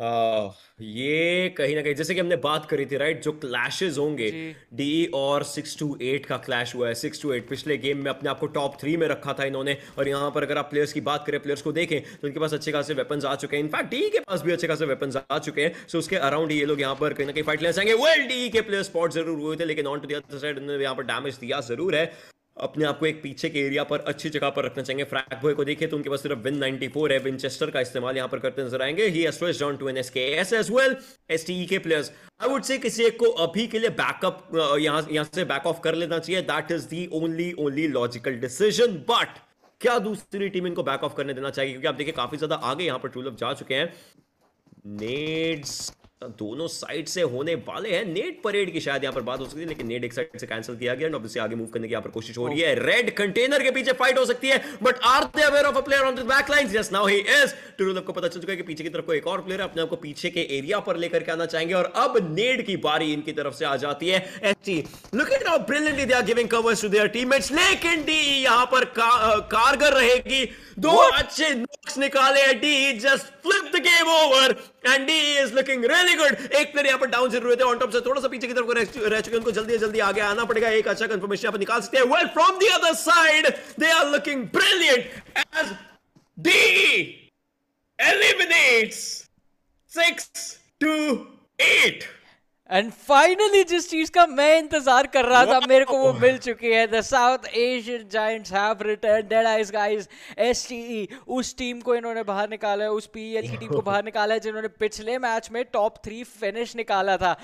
ये कहीं ना कहीं जैसे कि हमने बात करी थी राइट जो क्लैशेस होंगे जी डी और सिक्स टू एट का क्लैश हुआ है सिक्स टू एट पिछले गेम में अपने आपको टॉप थ्री में रखा था इन्होंने और यहां पर अगर आप प्लेयर्स की बात करें प्लेयर्स को देखें तो उनके पास अच्छे खासे वेपन्स आ चुके हैं इनफैक्ट डी के पास भी अच्छे खासे वेपन्स आ चुके हैं सो उसके अराउंड ये लोग यहाँ पर कहीं ना कहीं फाइट लेना वेल डी के प्लेयर स्पॉट जरूर हुए थे लेकिन ऑन टू दर साइड यहाँ पर डैमेज दिया जरूर है अपने आप को एक पीछे के एरिया पर अच्छी जगह पर रखना चाहेंगे फ्रैक बॉय को देखिए तो उनके पास सिर्फ विन 94 है विनचेस्टर का इस्तेमाल यहां पर करते नजर आएंगे ही S two N S K S well S T K players I would से किसी एक को अभी के लिए बैकअप यहां यहां से बैक ऑफ कर लेना चाहिए that is the only only logical decision but क्या दूसरी टीम इनको बैक ऑफ करने देना चाहिए क्योंकि आप देखिए काफी ज्यादा आगे यहां पर टूलअप जा चुके हैं नेड्स दोनों साइड से होने वाले हैं नेट परेड की शायद यहाँ पर बात हो सकती है लेकिन नेट एक साइड से कैंसिल किया गया और आगे मूव करने की यहाँ पर कोशिश हो रही है रेड कंटेनर के पीछे फाइट हो सकती है but are they aware of a player on the back line just now he is too आपको पता चल चुका है कि पीछे की तरफ को एक और प्लेयर अपने आपको पीछे के एरिया पर लेकर के आना चाहेंगे और अब नेड की बारी इनकी तरफ से आ जाती है ST look at now brilliantly they are giving covers to their teammates लेकिन डी यहां पर कारगर रहेगी दो अच्छे नॉक्स निकाले D just flip the game over and D is looking really good एक प्लेयर यहाँ पर डाउन जरूर हुए ऑन टॉप से थोड़ा सा पीछे की तरफ रह चुके उनको जल्दी जल्दी आगे आना पड़ेगा एक अच्छा कंफर्मेशन आप निकाल सकते हैं well from the other side they are looking brilliant as D eliminates 6 two 8 and finally जिस चीज का मैं इंतजार कर रहा था मेरे को वो मिल चुकी है the South Asian giants have return dead eyes guys STE उस टीम को इन्होंने बाहर निकाला है उस पीएल की टीम को बाहर निकाला है जिन्होंने पिछले मैच में टॉप थ्री फिनिश निकाला था